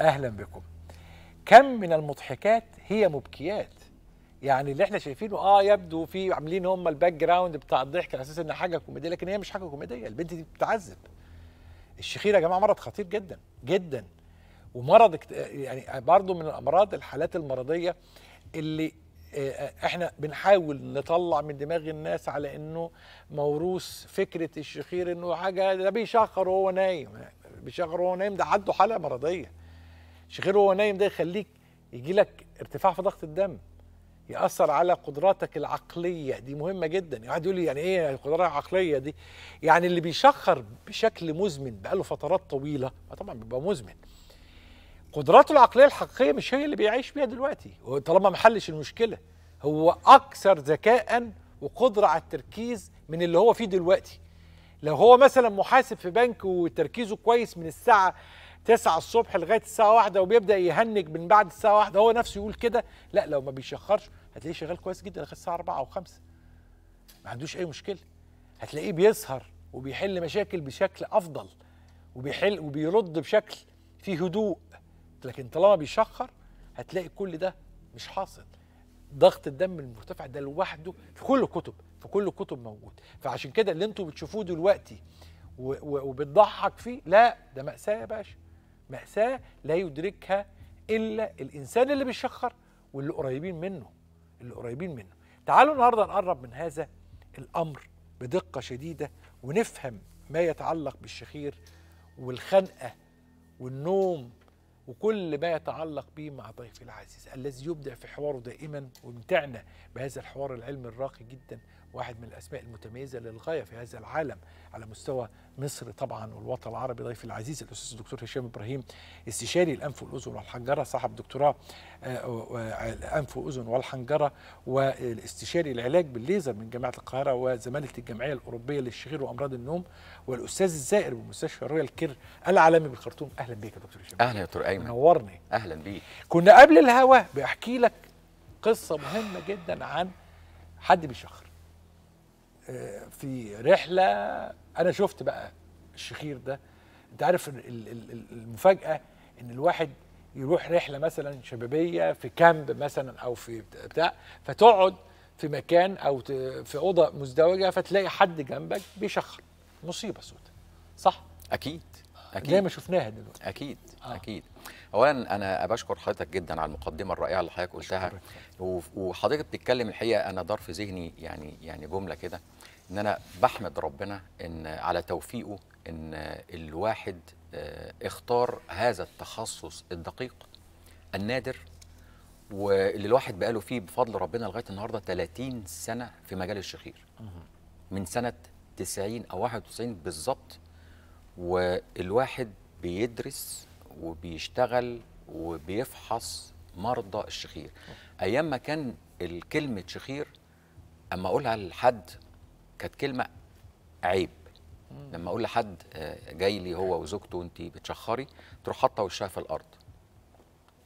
أهلا بكم كم من المضحكات هي مبكيات يعني اللي احنا شايفينه اه يبدو في عاملين هم الباك جراوند بتاع الضحك على اساس انها حاجه كوميديه لكن هي مش حاجه كوميديه البنت دي بتتعذب الشخير يا جماعه مرض خطير جدا جدا ومرض يعني برضه من الامراض الحالات المرضيه اللي آه، احنا بنحاول نطلع من دماغ الناس على انه موروث فكره الشخير انه حاجه ده بيشخر وهو نايم بيشخر وهو نايم ده عنده حاله مرضيه مش غير وهو نايم ده يخليك يجي لك ارتفاع في ضغط الدم يأثر على قدراتك العقلية دي مهمة جدا يعني واحد يقول لي يعني ايه القدرة يعني العقلية دي يعني اللي بيشخر بشكل مزمن بقاله فترات طويلة طبعا بيبقى مزمن قدراته العقلية الحقيقية مش هي اللي بيعيش بيها دلوقتي طالما ما حلش المشكلة هو أكثر ذكاء وقدرة على التركيز من اللي هو فيه دلوقتي لو هو مثلا محاسب في بنك وتركيزه كويس من الساعة 9 الصبح لغايه الساعه 1 وبيبدا يهنج من بعد الساعه 1 هو نفسه يقول كده لا لو ما بيشخرش هتلاقيه شغال كويس جدا لغايه الساعه 4 او 5 ما عندوش اي مشكله هتلاقيه بيسهر وبيحل مشاكل بشكل افضل وبيحل وبيرد بشكل فيه هدوء لكن طالما بيشخر هتلاقي كل ده مش حاصل ضغط الدم المرتفع ده لوحده في كل الكتب في كل الكتب موجود فعشان كده اللي انتوا بتشوفوه دلوقتي وبتضحك فيه لا ده مأساة يا باشا مأساة لا يدركها إلا الإنسان اللي بيشخر واللي قريبين منه اللي قريبين منه تعالوا النهاردة نقرب من هذا الأمر بدقة شديدة ونفهم ما يتعلق بالشخير والخنقة والنوم وكل ما يتعلق به مع ضيفي العزيز الذي يبدع في حواره دائما وامتعنا بهذا الحوار العلمي الراقي جدا واحد من الأسماء المتميزة للغاية في هذا العالم على مستوى مصر طبعا والوطن العربي ضيف العزيز الأستاذ الدكتور هشام إبراهيم استشاري الأنف والأذن والحنجرة صاحب دكتوراه آه، آه، الأنف والأذن والحنجرة والاستشاري العلاج بالليزر من جامعة القاهرة وزمالة الجمعية الأوروبية للشغير وأمراض النوم والأستاذ الزائر بمستشفى رويال كير العالمي بالخرطوم أهلا بيك يا دكتور هشام أهلا يا دكتور أيمن نورني أهلا بيك كنا قبل الهوا بحكي لك قصة مهمة جدا عن حد بيشخر آه، في رحله انا شفت بقى الشخير ده انت عارف المفاجاه ان الواحد يروح رحله مثلا شبابيه في كامب مثلا او في بتاع فتقعد في مكان او في اوضه مزدوجه فتلاقي حد جنبك بيشخر مصيبه سودة صح اكيد أكيد. زي ما شفناها دلوقتي اكيد آه. اكيد اولا انا بشكر حضرتك جدا على المقدمه الرائعه اللي حضرتك قلتها وحضرتك بتتكلم الحقيقه انا ضار في ذهني يعني يعني جمله كده ان انا بحمد ربنا ان على توفيقه ان الواحد آه، اختار هذا التخصص الدقيق النادر واللي الواحد بقاله فيه بفضل ربنا لغايه النهارده 30 سنه في مجال الشخير من سنه 90 او 91 بالظبط والواحد بيدرس وبيشتغل وبيفحص مرضى الشخير ايام ما كان الكلمه شخير اما اقولها لحد كانت كلمه عيب لما اقول لحد آه، جاي لي هو وزوجته وانت بتشخري تروح حاطه وشها في الارض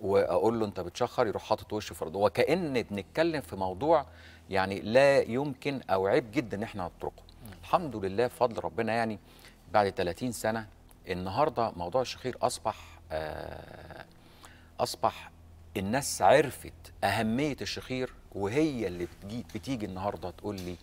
واقول له انت بتشخر يروح حاطط وشه في الارض وكان بنتكلم في موضوع يعني لا يمكن او عيب جدا ان احنا نتركه الحمد لله بفضل ربنا يعني بعد 30 سنه النهارده موضوع الشخير اصبح آه، اصبح الناس عرفت اهميه الشخير وهي اللي بتيجي النهارده تقول لي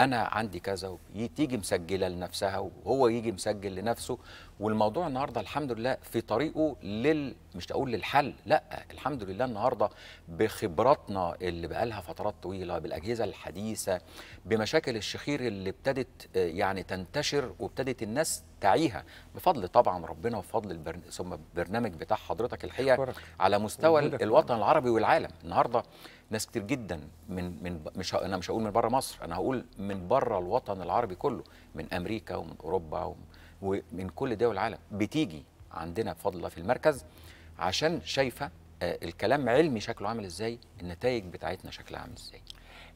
انا عندي كذا تيجي مسجله لنفسها وهو يجي مسجل لنفسه والموضوع النهارده الحمد لله في طريقه لل مش اقول للحل لا الحمد لله النهارده بخبراتنا اللي بقالها فترات طويله بالاجهزه الحديثه بمشاكل الشخير اللي ابتدت آه، يعني تنتشر وابتدت الناس تعيها بفضل طبعا ربنا وفضل البرن... ثم البرنامج بتاع حضرتك الحقيقه على مستوى الوطن العربي والعالم النهارده ناس كتير جدا من من مش انا مش هقول من بره مصر انا هقول من بره الوطن العربي كله من امريكا ومن اوروبا ومن كل دول العالم بتيجي عندنا بفضل الله في المركز عشان شايفه آه، الكلام علمي شكله عامل ازاي النتائج بتاعتنا شكلها عامل ازاي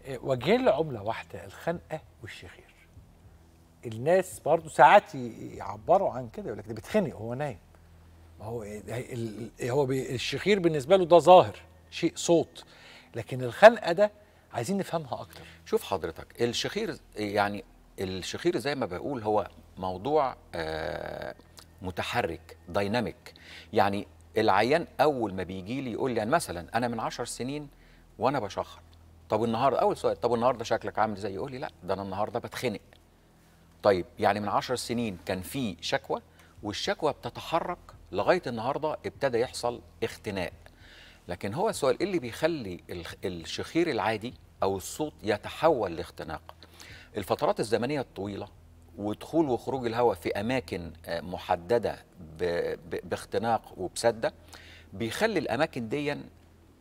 آه، وجهين لعمله واحده الخنقه والشخير الناس برضو ساعات يعبروا عن كده يقول لك ده بيتخنق هو نايم ما هو آه، هو الشخير بالنسبه له ده ظاهر شيء صوت لكن الخنقه ده عايزين نفهمها اكتر شوف حضرتك الشخير يعني الشخير زي ما بقول هو موضوع آه، متحرك دايناميك يعني العيان اول ما بيجي لي يقول لي يعني مثلا انا من 10 سنين وانا بشخر طب النهارده اول سؤال طب النهارده شكلك عامل ازاي يقول لي لا ده انا النهارده بتخنق طيب يعني من 10 سنين كان في شكوى والشكوى بتتحرك لغايه النهارده ابتدى يحصل اختناق لكن هو السؤال ايه اللي بيخلي الشخير العادي او الصوت يتحول لاختناق الفترات الزمنيه الطويله ودخول وخروج الهواء في اماكن آه، محدده باختناق وبسده بيخلي الاماكن دي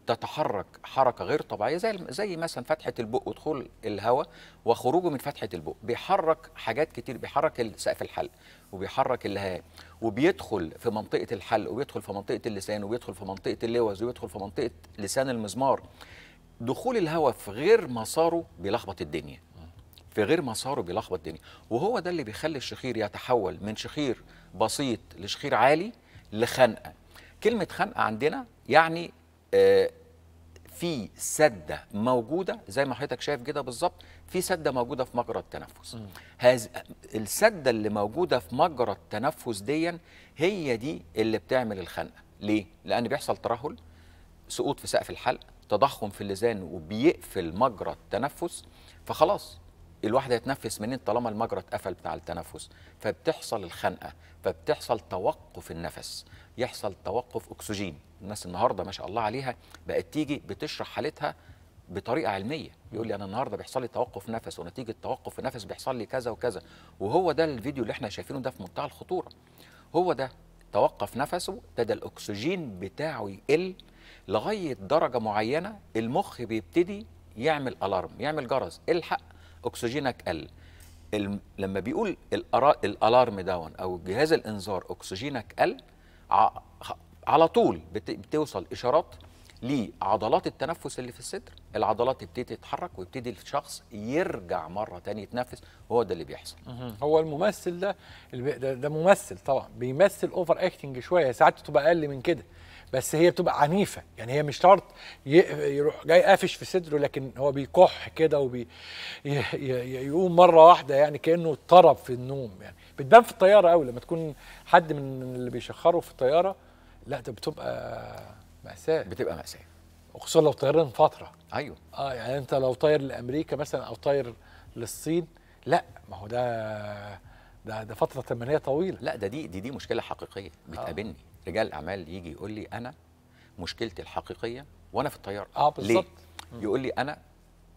تتحرك حركه غير طبيعيه زي زي مثلا فتحه البق ودخول الهواء وخروجه من فتحه البق بيحرك حاجات كتير بيحرك سقف الحلق وبيحرك اللهاب وبيدخل في منطقه الحلق وبيدخل في منطقه اللسان وبيدخل في منطقه اللوز وبيدخل في منطقه لسان المزمار دخول الهواء في غير مساره بيلخبط الدنيا في غير مساره بيلخبط الدنيا وهو ده اللي بيخلي الشخير يتحول من شخير بسيط لشخير عالي لخنقه كلمه خنقه عندنا يعني آه، في سده موجوده زي ما حضرتك شايف كده بالظبط في سده موجوده في مجرى التنفس هذا السده اللي موجوده في مجرى التنفس دي هي دي اللي بتعمل الخنقه ليه لان بيحصل ترهل سقوط في سقف الحلق تضخم في اللزان وبيقفل مجرى التنفس فخلاص الواحد هيتنفس منين طالما المجرى اتقفل بتاع التنفس فبتحصل الخنقه فبتحصل توقف النفس يحصل توقف اكسجين الناس النهارده ما شاء الله عليها بقت تيجي بتشرح حالتها بطريقه علميه يقول لي انا النهارده بيحصل لي توقف نفس ونتيجه توقف النفس بيحصل لي كذا وكذا وهو ده الفيديو اللي احنا شايفينه ده في منتهى الخطوره هو ده توقف نفسه ابتدى الاكسجين بتاعه يقل لغايه درجه معينه المخ بيبتدي يعمل الارم يعمل جرس الحق اكسجينك قل لما بيقول الالارم داون او جهاز الانذار اكسجينك قل على طول بتوصل اشارات لعضلات التنفس اللي في الصدر العضلات تبتدي تتحرك ويبتدي الشخص يرجع مره ثانيه يتنفس وهو ده اللي بيحصل هو الممثل ده ده, ده ممثل طبعا بيمثل اوفر اكتنج شويه ساعات بتبقى اقل من كده بس هي بتبقى عنيفه يعني هي مش شرط يروح جاي قافش في صدره لكن هو بيكح كده ويقوم مره واحده يعني كانه اضطرب في النوم يعني بتبان في الطياره قوي لما تكون حد من اللي بيشخروا في الطياره لا ده بتبقى مأساة بتبقى مأساة وخصوصا لو طيران فترة ايوه اه يعني انت لو طاير لامريكا مثلا او طاير للصين لا ما هو ده ده ده فتره تمنيه طويله لا ده دي دي دي مشكله حقيقيه بتقابلني آه. رجال اعمال يجي يقول لي انا مشكلتي الحقيقيه وانا في الطياره اه بالظبط يقول لي انا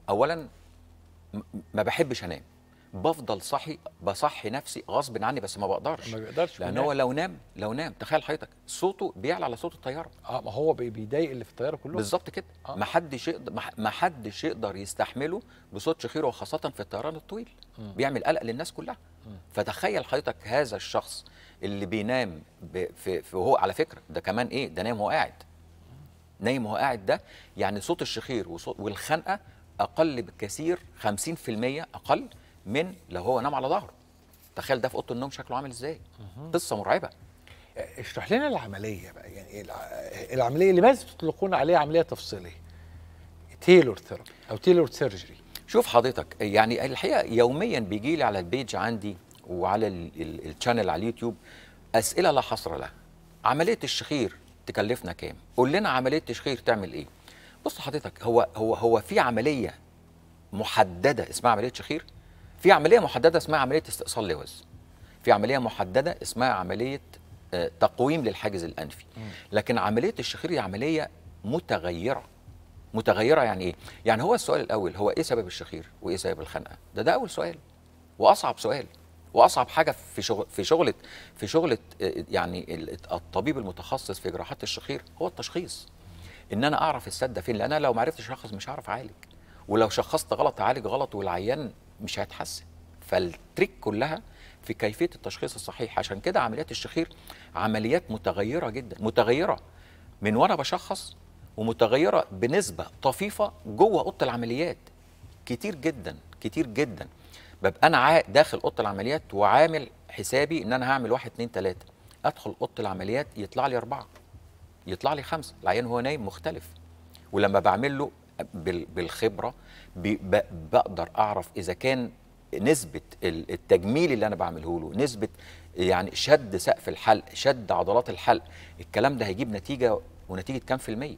اولا ما بحبش انام بفضل صحي بصحي نفسي غصب عني بس ما بقدرش ما بيقدرش لان هو لو نام لو نام تخيل حضرتك صوته بيعلى على صوت الطياره اه ما هو بيضايق اللي في الطياره كلهم بالظبط كده آه. ما حدش يقدر ما حدش يقدر يستحمله بصوت شخير وخاصه في الطيران الطويل م. بيعمل قلق للناس كلها م. فتخيل حضرتك هذا الشخص اللي بينام في في وهو على فكره ده كمان ايه ده نايم وهو قاعد نايم وهو قاعد ده يعني صوت الشخير والخنقه اقل بكثير 50% اقل من لو هو نام على ظهره تخيل ده في اوضه النوم شكله عامل ازاي قصه مرعبه آه، اشرح لنا العمليه بقى يعني العمليه لماذا تطلقون عليها عمليه تفصيليه تيلور ثيرابي او تيلور سيرجري شوف حضرتك يعني الحقيقه يوميا بيجي لي على البيج عندي وعلى الشانل على اليوتيوب اسئله لا حصر لها عمليه الشخير تكلفنا كام قول لنا عمليه الشخير تعمل ايه بص حضرتك هو هو هو في عمليه محدده اسمها عمليه شخير في عمليه محدده اسمها عمليه استئصال لوز في عمليه محدده اسمها عمليه آه، تقويم للحاجز الانفي لكن عمليه الشخير هي عمليه متغيره متغيره يعني ايه يعني هو السؤال الاول هو ايه سبب الشخير وايه سبب الخنقه ده ده اول سؤال واصعب سؤال واصعب حاجه في شغل في شغله في شغله آه، يعني الطبيب المتخصص في جراحات الشخير هو التشخيص ان انا اعرف السد فين لان انا لو ما عرفتش اشخص مش هعرف اعالج ولو شخصت غلط اعالج غلط والعيان مش هيتحسن فالتريك كلها في كيفيه التشخيص الصحيح عشان كده عمليات الشخير عمليات متغيره جدا متغيره من وانا بشخص ومتغيره بنسبه طفيفه جوه اوضه العمليات كتير جدا كتير جدا ببقى انا داخل اوضه العمليات وعامل حسابي ان انا هعمل واحد اتنين تلاته ادخل اوضه العمليات يطلع لي اربعه يطلع لي خمسه العيان هو نايم مختلف ولما بعمل له بالخبره بقدر اعرف اذا كان نسبه التجميل اللي انا بعمله له نسبه يعني شد سقف الحلق شد عضلات الحلق الكلام ده هيجيب نتيجه ونتيجه كام في الميه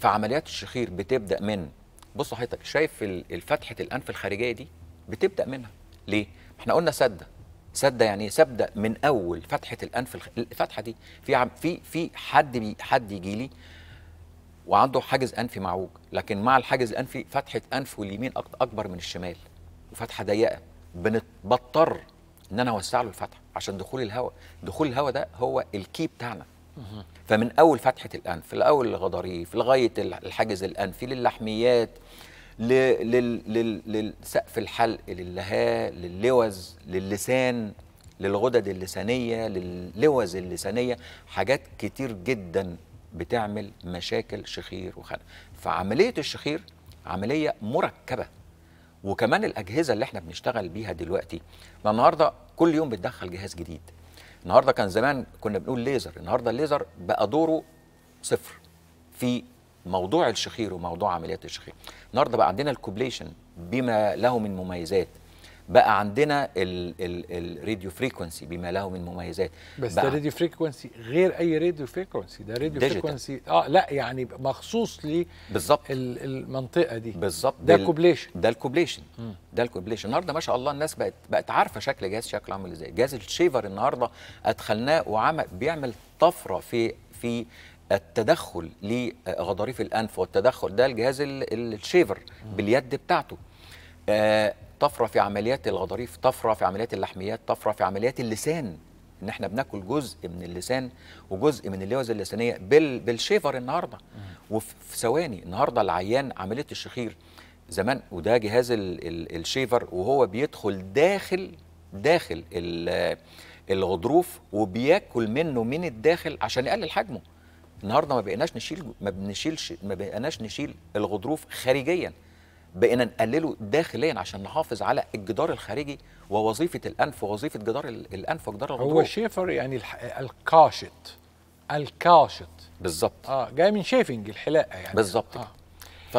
فعمليات الشخير بتبدا من بص حضرتك شايف فتحه الانف الخارجيه دي بتبدا منها ليه احنا قلنا سده سده يعني ايه سده من اول فتحه الانف الفتحه دي في في في حد بي حد يجي لي وعنده حاجز انفي معوج لكن مع الحاجز الانفي فتحه انف واليمين اكبر من الشمال وفتحه ضيقه بضطر ان انا اوسع له الفتحه عشان دخول الهواء دخول الهواء ده هو الكي بتاعنا فمن اول فتحه الانف لاول الغضاريف لغايه الحاجز الانفي للحميات للسقف الحلق للهاء للوز للسان للغدد اللسانيه للوز اللسانيه حاجات كتير جدا بتعمل مشاكل شخير وخنق فعملية الشخير عملية مركبة وكمان الأجهزة اللي احنا بنشتغل بيها دلوقتي ما النهاردة كل يوم بتدخل جهاز جديد النهاردة كان زمان كنا بنقول ليزر النهاردة الليزر بقى دوره صفر في موضوع الشخير وموضوع عمليات الشخير النهاردة بقى عندنا الكوبليشن بما له من مميزات بقى عندنا الراديو فريكونسي بما له من مميزات بس ده راديو فريكونسي غير اي راديو فريكونسي ده راديو فريكونسي اه لا يعني مخصوص لي بالظبط المنطقه دي بالظبط ده الكوبليشن ده الكوبليشن ده الكوبليشن النهارده ما شاء الله الناس بقت بقت عارفه شكل جهاز شكل عامل ازاي جهاز الشيفر النهارده ادخلناه وعمل بيعمل طفره في في التدخل لغضاريف الانف والتدخل ده الجهاز الشيفر باليد بتاعته آه طفره في عمليات الغضاريف طفره في عمليات اللحميات طفره في عمليات اللسان ان احنا بناكل جزء من اللسان وجزء من اللوز اللسانيه بال بالشيفر النهارده وفي ثواني النهارده العيان عمليه الشخير زمان وده جهاز ال ال الشيفر وهو بيدخل داخل داخل الغضروف وبياكل منه من الداخل عشان يقلل حجمه النهارده ما بقيناش نشيل ما بنشيلش ما بقيناش نشيل الغضروف خارجيا بقينا نقلله داخليا عشان نحافظ على الجدار الخارجي ووظيفه الانف ووظيفه جدار الانف وجدار الغضروف هو شيفر يعني القاشط القاشط بالظبط اه جاي من شيفنج الحلاقه يعني بالظبط آه. ف...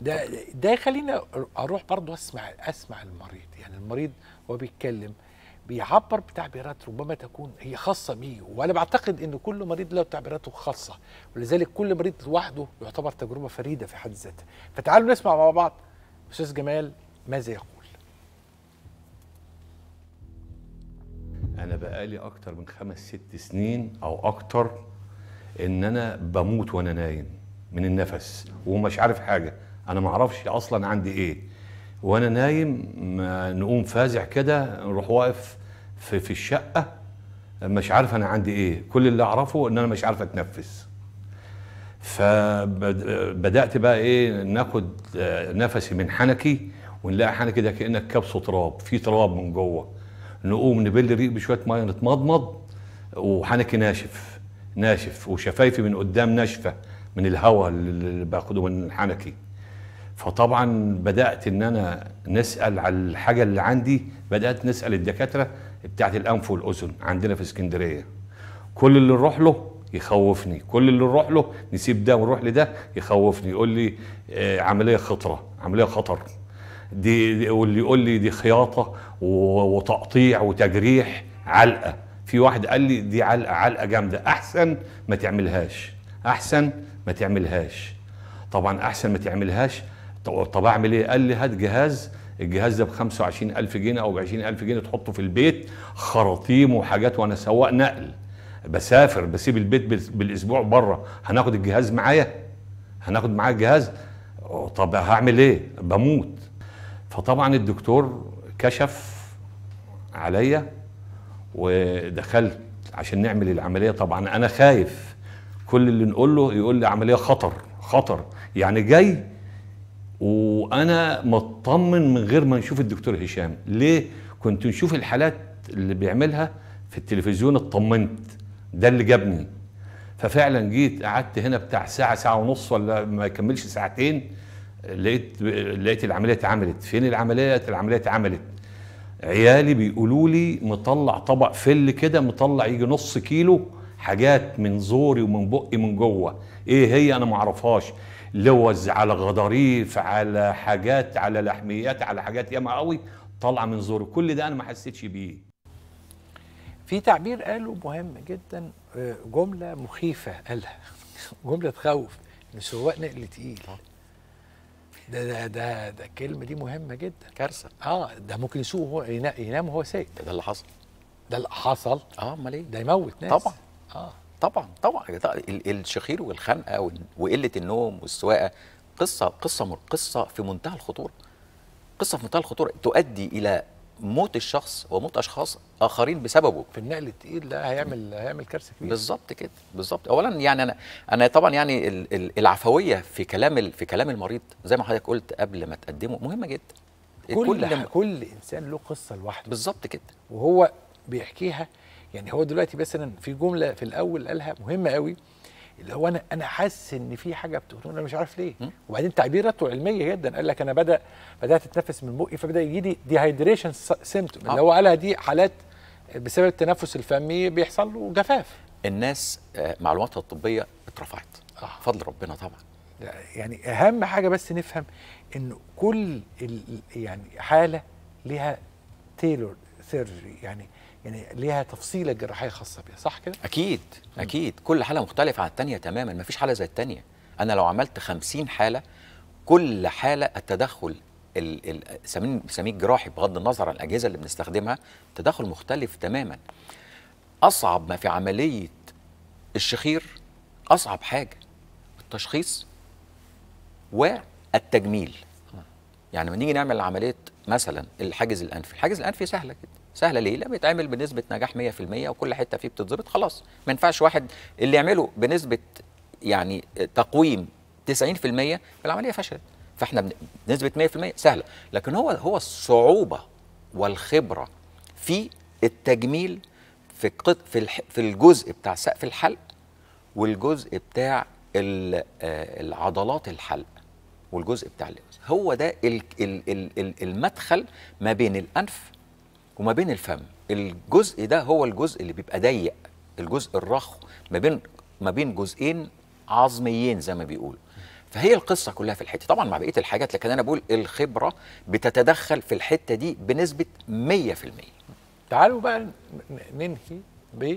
ده ده يخليني اروح برضه اسمع اسمع المريض يعني المريض وهو بيتكلم بيعبر بتعبيرات ربما تكون هي خاصة بيه وأنا بعتقد أن كل مريض له تعبيراته خاصة ولذلك كل مريض لوحده يعتبر تجربة فريدة في حد ذاتها فتعالوا نسمع مع بعض أستاذ جمال ماذا يقول أنا بقالي أكتر من خمس ست سنين أو أكتر إن أنا بموت وأنا نايم من النفس ومش عارف حاجة أنا معرفش أصلا عندي إيه وانا نايم نقوم فازع كده نروح واقف في, في الشقة مش عارف أنا عندي إيه كل اللي أعرفه إن أنا مش عارف أتنفس فبدأت بقى إيه ناخد آه، نفسي من حنكي ونلاقي حنكي ده كأنك كبسه تراب في تراب من جوه نقوم نبل ريق بشوية مية نتمضمض وحنكي ناشف ناشف وشفايفي من قدام ناشفة من الهواء اللي باخده من حنكي فطبعا بدات ان انا نسال على الحاجه اللي عندي بدات نسال الدكاتره بتاعت الانف والاذن عندنا في اسكندريه كل اللي نروح له يخوفني كل اللي نروح له نسيب ده ونروح لده يخوفني يقول لي آه، عمليه خطره عمليه خطر دي واللي يقول لي دي خياطه وتقطيع وتجريح علقه في واحد قال لي دي علقه علقه جامده احسن ما تعملهاش احسن ما تعملهاش طبعا احسن ما تعملهاش طب اعمل ايه قال لي هات جهاز الجهاز ده ب 25000 جنيه او ب 20000 جنيه تحطه في البيت خراطيم وحاجات وانا سواق نقل بسافر بسيب البيت بالاسبوع بره هناخد الجهاز معايا هناخد معايا الجهاز طب هعمل ايه بموت فطبعا الدكتور كشف عليا ودخلت عشان نعمل العمليه طبعا انا خايف كل اللي نقول له يقول لي عمليه خطر خطر يعني جاي وانا مطمن من غير ما نشوف الدكتور هشام ليه كنت نشوف الحالات اللي بيعملها في التلفزيون اطمنت ده اللي جابني ففعلا جيت قعدت هنا بتاع ساعه ساعه ونص ولا ما يكملش ساعتين لقيت لقيت العمليه اتعملت فين العمليه العمليه اتعملت عيالي بيقولوا لي مطلع طبق فل كده مطلع يجي نص كيلو حاجات من زوري ومن بقي من جوه ايه هي انا ما اعرفهاش لوز على غضاريف على حاجات على لحميات على حاجات ياما قوي طالعه من زوره كل ده انا ما حسيتش بيه في تعبير قاله مهم جدا آه، جمله مخيفه قالها جمله تخوف ان سواق نقل تقيل آه. ده ده ده ده الكلمه دي مهمه جدا كارثه اه ده ممكن يسوق هو ينام وهو سايق ده اللي حصل ده اللي حصل اه امال ايه ده يموت ناس طبعا اه طبعا طبعا الشخير والخنقه وقله النوم والسواقه قصه قصه قصه في منتهى الخطوره قصه في منتهى الخطوره تؤدي الى موت الشخص وموت اشخاص اخرين بسببه في النقل التقيل ده هيعمل هيعمل كارثه كبيره بالظبط كده بالظبط اولا يعني انا انا طبعا يعني العفويه في كلام في كلام المريض زي ما حضرتك قلت قبل ما تقدمه مهمه جدا كل كل, كل انسان له قصه لوحده بالظبط كده وهو بيحكيها يعني هو دلوقتي مثلا في جمله في الاول قالها مهمه قوي اللي هو انا انا حاسس ان في حاجه بتهون انا مش عارف ليه وبعدين تعبيراته علميه جدا قال لك انا بدا بدات اتنفس من بقي فبدا يجي لي ديهايدريشن سيمتوم اللي آه. هو قالها دي حالات بسبب التنفس الفمي بيحصل له جفاف الناس آه، معلوماتها الطبيه اترفعت آه. فضل ربنا طبعا يعني اهم حاجه بس نفهم ان كل يعني حاله ليها تيلور سيرجري يعني يعني ليها تفصيله جراحيه خاصه بيها صح كده اكيد اكيد كل حاله مختلفه عن الثانيه تماما مفيش حاله زي الثانيه انا لو عملت 50 حاله كل حاله التدخل بنسميه الجراحي بغض النظر عن الاجهزه اللي بنستخدمها تدخل مختلف تماما اصعب ما في عمليه الشخير اصعب حاجه التشخيص والتجميل آه. يعني لما نيجي نعمل عمليه مثلا الحاجز الانفي الحاجز الانفي سهله جدا سهله ليه؟ لا بيتعمل بنسبه نجاح 100% وكل حته فيه بتتظبط خلاص ما ينفعش واحد اللي يعمله بنسبه يعني تقويم 90% العمليه فشلت فاحنا بنسبه 100% سهله لكن هو هو الصعوبه والخبره في التجميل في في في الجزء بتاع سقف الحلق والجزء بتاع آه، العضلات الحلق والجزء بتاع اللبس هو ده المدخل ما بين الانف وما بين الفم الجزء ده هو الجزء اللي بيبقى ضيق الجزء الرخو ما بين ما بين جزئين عظميين زي ما بيقولوا فهي القصه كلها في الحته طبعا مع بقيه الحاجات لكن انا بقول الخبره بتتدخل في الحته دي بنسبه 100% تعالوا بقى ننهي ب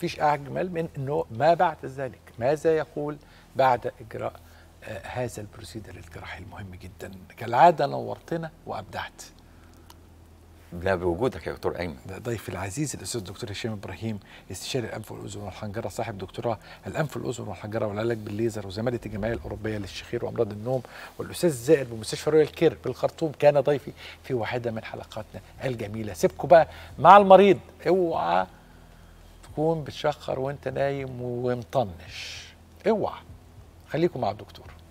فيش اجمل من انه ما بعد ذلك ماذا يقول بعد اجراء آه، هذا البروسيدر الجراحي المهم جدا كالعاده نورتنا وابدعت لا بوجودك يا دكتور ايمن ده ضيف العزيز الاستاذ الدكتور هشام ابراهيم استشاري الانف والاذن والحنجره صاحب دكتوراه الانف والاذن والحنجره والعلاج بالليزر وزماله الجمعيه الاوروبيه للشخير وامراض النوم والاستاذ زائر بمستشفى رويال كير بالخرطوم كان ضيفي في واحده من حلقاتنا الجميله سيبكم بقى مع المريض اوعى تكون بتشخر وانت نايم ومطنش اوعى خليكم مع الدكتور